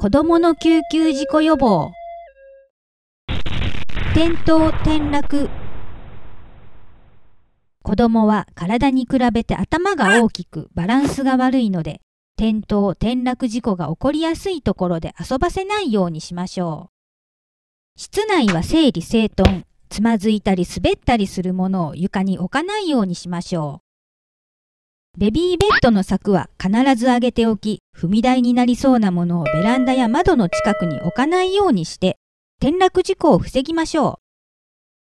子どもの救急事故予防転倒転落子供は体に比べて頭が大きくバランスが悪いので転倒転落事故が起こりやすいところで遊ばせないようにしましょう室内は整理整頓つまずいたり滑ったりするものを床に置かないようにしましょうベビーベッドの柵は必ず上げておき踏み台になりそうなものをベランダや窓の近くに置かないようにして、転落事故を防ぎましょう。